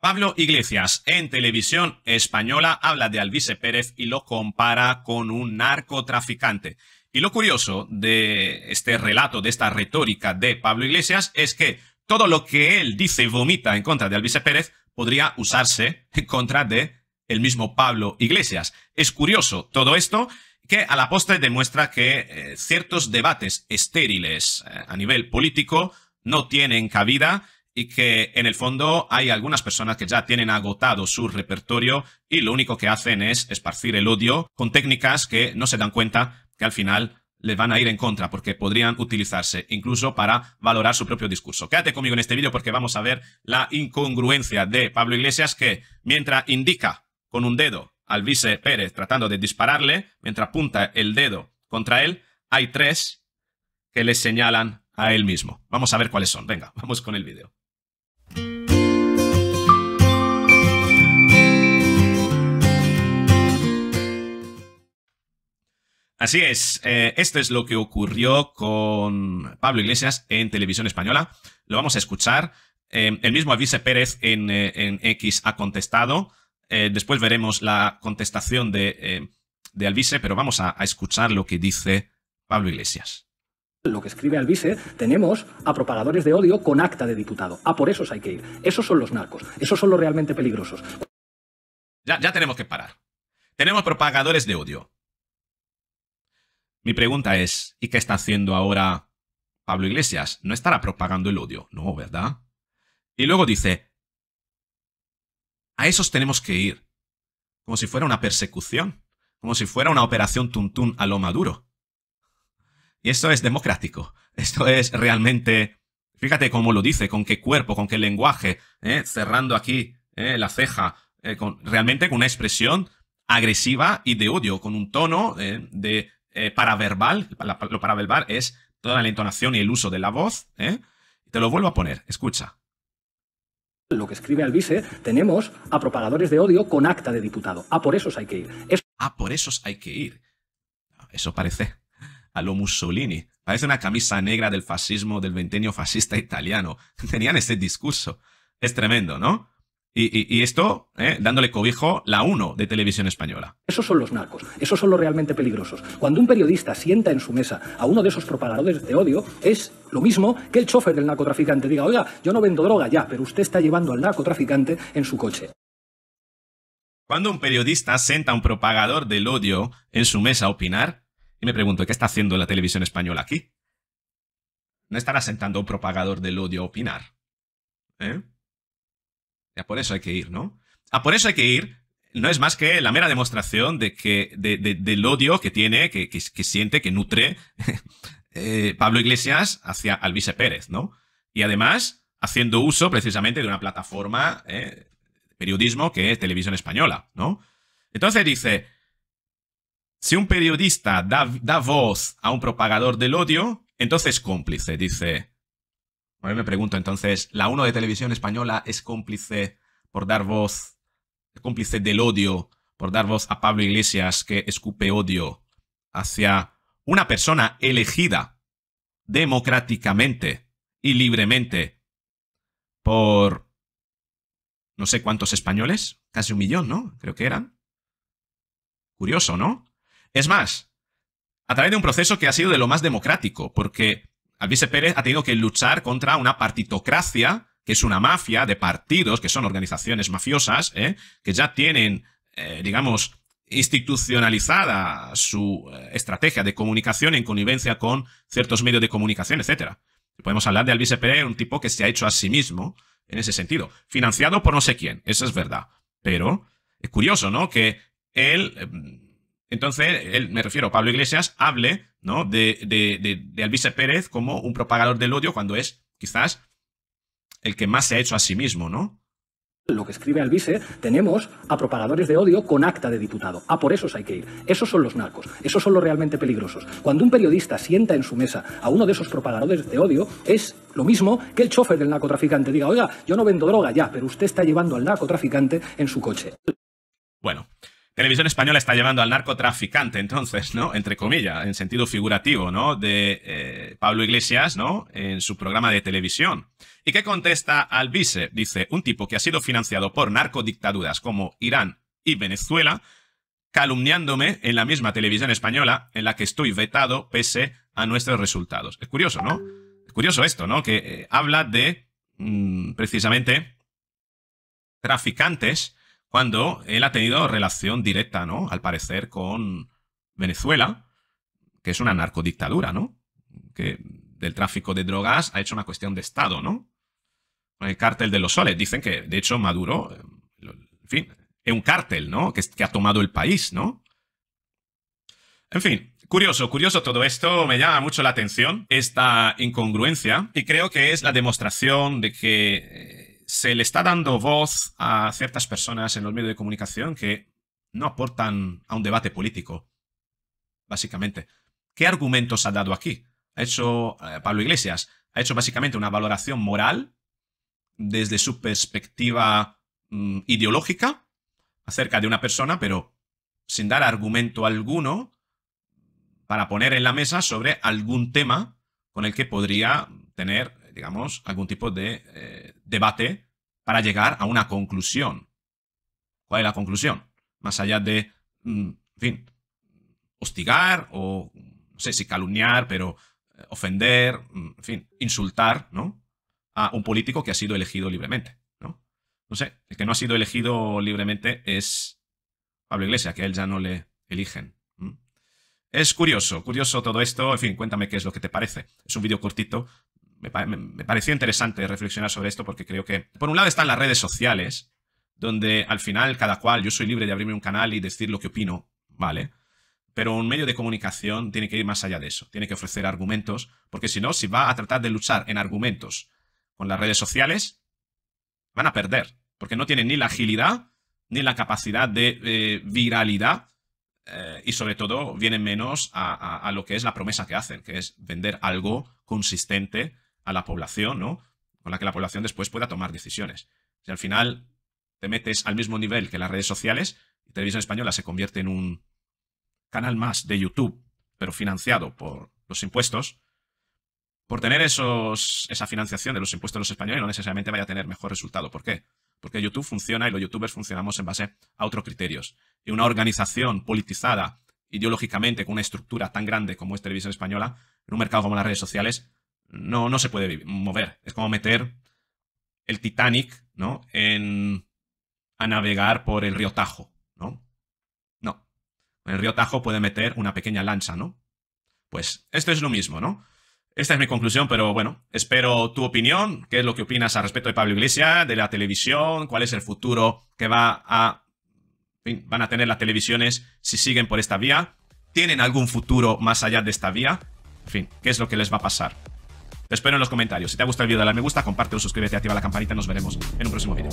Pablo Iglesias en televisión española habla de Alvise Pérez y lo compara con un narcotraficante. Y lo curioso de este relato, de esta retórica de Pablo Iglesias, es que todo lo que él dice y vomita en contra de Alvise Pérez podría usarse en contra de el mismo Pablo Iglesias. Es curioso todo esto que a la postre demuestra que eh, ciertos debates estériles eh, a nivel político no tienen cabida y que en el fondo hay algunas personas que ya tienen agotado su repertorio y lo único que hacen es esparcir el odio con técnicas que no se dan cuenta que al final le van a ir en contra porque podrían utilizarse incluso para valorar su propio discurso. Quédate conmigo en este vídeo porque vamos a ver la incongruencia de Pablo Iglesias que mientras indica con un dedo al vice Pérez tratando de dispararle, mientras apunta el dedo contra él, hay tres que le señalan a él mismo. Vamos a ver cuáles son. Venga, vamos con el vídeo. Así es, eh, esto es lo que ocurrió con Pablo Iglesias en televisión española. Lo vamos a escuchar. Eh, el mismo Avise Pérez en, eh, X ha contestado. después veremos la contestación de, de Alvise, pero vamos a, escuchar lo que dice Pablo Iglesias lo que escribe Alvise, tenemos a propagadores de odio con acta de diputado. A ah, por esos hay que ir. Esos son los narcos. Esos son los realmente peligrosos. ya tenemos que parar. Tenemos propagadores de odio. Mi pregunta es, ¿y qué está haciendo ahora Pablo Iglesias? No estará propagando el odio, no, ¿verdad? Y luego dice, a esos tenemos que ir, como si fuera una persecución, como si fuera una operación tuntún a lo maduro. Y esto es democrático, esto es realmente... Fíjate cómo lo dice, con qué cuerpo, con qué lenguaje, ¿eh? cerrando aquí ¿eh? la ceja, ¿eh? realmente con una expresión agresiva y de odio, con un tono de eh, Para verbal, lo lo verbal es toda la entonación y el uso de la voz, ¿eh? Te lo vuelvo a poner, escucha. Lo que escribe vice tenemos a propagadores de odio con acta de diputado. A ah, por esos hay que ir. A ah, por esos hay que ir. Ah, eso parece a lo Mussolini. Parece una camisa negra del fascismo, del ventenio fascista italiano. Tenían ese discurso. Es tremendo, ¿no? Y, esto, ¿eh? dándole cobijo, la 1 de televisión española. Esos son los narcos, esos son los realmente peligrosos. Cuando un periodista sienta en su mesa a uno de esos propagadores de odio, es lo mismo que el chofer del narcotraficante diga, oiga, yo no vendo droga ya, pero usted está llevando al narcotraficante en su coche. Cuando un periodista senta a un propagador del odio en su mesa a opinar, y me pregunto, ¿qué está haciendo la televisión española aquí? No estará sentando a un propagador del odio a opinar. ¿Eh? A por eso hay que ir, ¿no? A ah, por eso hay que ir. No es más que la mera demostración de que, del odio que tiene, que, siente, que nutre eh, Pablo Iglesias hacia Alvise Pérez, ¿no? Y además, haciendo uso precisamente de una plataforma eh, de periodismo que es Televisión Española, ¿no? Entonces dice, si un periodista da, da voz a un propagador del odio, entonces cómplice, dice bueno, me pregunto entonces, ¿la 1 de televisión española es cómplice por dar voz, cómplice del odio, por dar voz a Pablo Iglesias que escupe odio hacia una persona elegida democráticamente y libremente por no sé cuántos españoles, casi un millón, ¿no? Creo que eran. Curioso, ¿no? Es más, a través de un proceso que ha sido de lo más democrático, porque Alvise Pérez ha tenido que luchar contra una partitocracia, que es una mafia de partidos, que son organizaciones mafiosas, ¿eh? que ya tienen, eh, digamos, institucionalizada su eh, estrategia de comunicación en connivencia con ciertos medios de comunicación, etc. Podemos hablar de Alvise Pérez, un tipo que se ha hecho a sí mismo en ese sentido, financiado por no sé quién, eso es verdad. Pero es curioso, ¿no? Que él em, entonces, él, me refiero, Pablo Iglesias, hable ¿no? de, de, Alvise Pérez como un propagador del odio cuando es quizás el que más se ha hecho a sí mismo, ¿no? Lo que escribe Alvise, tenemos a propagadores de odio con acta de diputado. A ah, por esos hay que ir. Esos son los narcos. Esos son los realmente peligrosos. Cuando un periodista sienta en su mesa a uno de esos propagadores de odio, es lo mismo que el chofer del narcotraficante diga, oiga, yo no vendo droga ya, pero usted está llevando al narcotraficante en su coche. Bueno, Televisión Española está llevando al narcotraficante, entonces, ¿no? Entre comillas, en sentido figurativo, ¿no? De eh, Pablo Iglesias, ¿no? En su programa de televisión. ¿Y qué contesta al vice? Dice, un tipo que ha sido financiado por narcodictaduras como Irán y Venezuela, calumniándome en la misma televisión española en la que estoy vetado pese a nuestros resultados. Es curioso, ¿no? Es curioso esto, ¿no? Que eh, habla de, mm, precisamente, traficantes cuando él ha tenido relación directa, ¿no? Al parecer con Venezuela, que es una narcodictadura, ¿no? Que del tráfico de drogas ha hecho una cuestión de Estado, ¿no? El cártel de los soles. Dicen que, de hecho, Maduro, eh, en fin, es un cártel, ¿no? Que, que ha tomado el país, ¿no? En fin, Curioso, curioso todo esto, me llama mucho la atención esta incongruencia y creo que es la demostración de que eh, se le está dando voz a ciertas personas en los medios de comunicación que no aportan a un debate político, básicamente. ¿Qué argumentos ha dado aquí? Ha hecho eh, Pablo Iglesias, ha hecho básicamente una valoración moral desde su perspectiva mm, ideológica acerca de una persona, pero sin dar argumento alguno para poner en la mesa sobre algún tema con el que podría tener digamos, algún tipo de eh, debate para llegar a una conclusión. ¿Cuál es la conclusión? Más allá de, mm, en fin, hostigar o, no sé si calumniar, pero eh, ofender, mm, en fin, insultar, ¿no? A un político que ha sido elegido libremente, ¿no? No sé, el que no ha sido elegido libremente es Pablo Iglesias, que a él ya no le eligen. Es curioso, curioso todo esto. En fin, cuéntame qué es lo que te parece. Es un vídeo cortito, me, pareció interesante reflexionar sobre esto porque creo que, por un lado, están las redes sociales, donde al final cada cual, yo soy libre de abrirme un canal y decir lo que opino, ¿vale? Pero un medio de comunicación tiene que ir más allá de eso, tiene que ofrecer argumentos, porque si no, si va a tratar de luchar en argumentos con las redes sociales, van a perder, porque no tienen ni la agilidad, ni la capacidad de eh, viralidad, eh, y sobre todo vienen menos a, a lo que es la promesa que hacen, que es vender algo consistente a la población, ¿no? Con la que la población después pueda tomar decisiones. Si al final te metes al mismo nivel que las redes sociales, y Televisión Española se convierte en un canal más de YouTube, pero financiado por los impuestos, por tener esos, esa financiación de los impuestos de los españoles no necesariamente vaya a tener mejor resultado. ¿Por qué? Porque YouTube funciona y los youtubers funcionamos en base a otros criterios. Y una organización politizada ideológicamente con una estructura tan grande como es Televisión Española, en un mercado como las redes sociales, no, no se puede mover. Es como meter el Titanic, ¿no? En, a navegar por el río Tajo, ¿no? No. el río Tajo puede meter una pequeña lancha, ¿no? Pues esto es lo mismo, ¿no? Esta es mi conclusión, pero bueno, espero tu opinión. ¿Qué es lo que opinas al respecto de Pablo Iglesias, de la televisión? ¿Cuál es el futuro que va a, van a tener las televisiones si siguen por esta vía? ¿Tienen algún futuro más allá de esta vía? En fin, ¿qué es lo que les va a pasar? espero en los comentarios. Si te ha gustado el video, dale me gusta, compártelo, suscríbete, activa la campanita nos veremos en un próximo video.